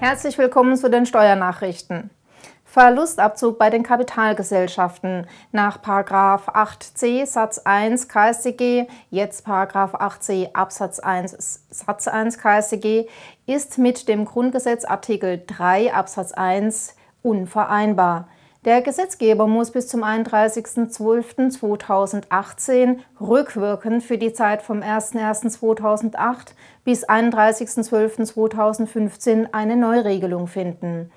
Herzlich willkommen zu den Steuernachrichten. Verlustabzug bei den Kapitalgesellschaften nach 8c Satz 1 KStG, jetzt 8c Absatz 1 Satz 1 KStG, ist mit dem Grundgesetz Artikel 3 Absatz 1 unvereinbar. Der Gesetzgeber muss bis zum 31.12.2018 rückwirkend für die Zeit vom 01.01.2008 bis 31.12.2015 eine Neuregelung finden.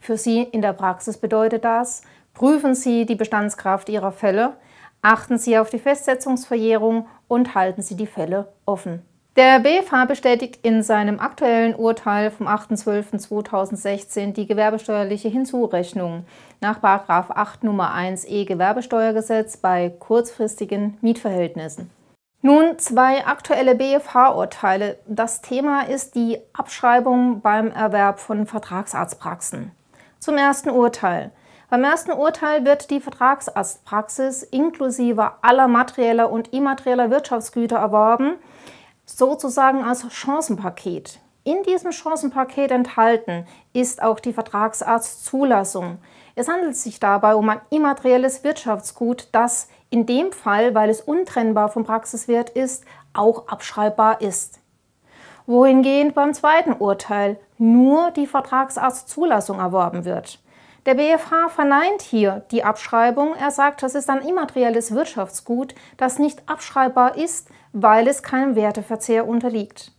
Für Sie in der Praxis bedeutet das, prüfen Sie die Bestandskraft Ihrer Fälle, achten Sie auf die Festsetzungsverjährung und halten Sie die Fälle offen. Der BFH bestätigt in seinem aktuellen Urteil vom 8.12.2016 die gewerbesteuerliche Hinzurechnung nach 8 Nummer 1 E Gewerbesteuergesetz bei kurzfristigen Mietverhältnissen. Nun zwei aktuelle BFH-Urteile. Das Thema ist die Abschreibung beim Erwerb von Vertragsarztpraxen. Zum ersten Urteil. Beim ersten Urteil wird die Vertragsarztpraxis inklusive aller materieller und immaterieller Wirtschaftsgüter erworben, sozusagen als Chancenpaket. In diesem Chancenpaket enthalten ist auch die Vertragsarztzulassung. Es handelt sich dabei um ein immaterielles Wirtschaftsgut, das in dem Fall, weil es untrennbar vom Praxiswert ist, auch abschreibbar ist. Wohingehend beim zweiten Urteil nur die Vertragsarztzulassung erworben wird. Der BFH verneint hier die Abschreibung. Er sagt, das ist ein immaterielles Wirtschaftsgut, das nicht abschreibbar ist, weil es keinem Werteverzehr unterliegt.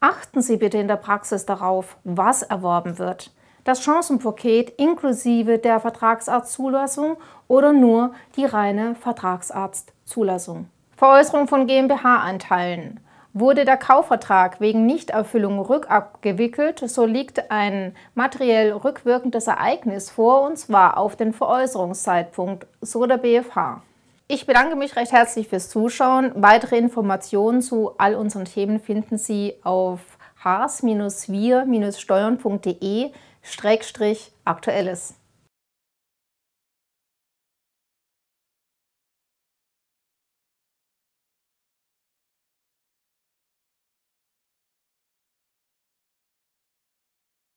Achten Sie bitte in der Praxis darauf, was erworben wird. Das Chancenpaket inklusive der Vertragsarztzulassung oder nur die reine Vertragsarztzulassung. Veräußerung von GmbH-Anteilen. Wurde der Kaufvertrag wegen Nichterfüllung rückabgewickelt, so liegt ein materiell rückwirkendes Ereignis vor, und zwar auf den Veräußerungszeitpunkt, so der BFH. Ich bedanke mich recht herzlich fürs Zuschauen. Weitere Informationen zu all unseren Themen finden Sie auf haas-wir-steuern.de-aktuelles.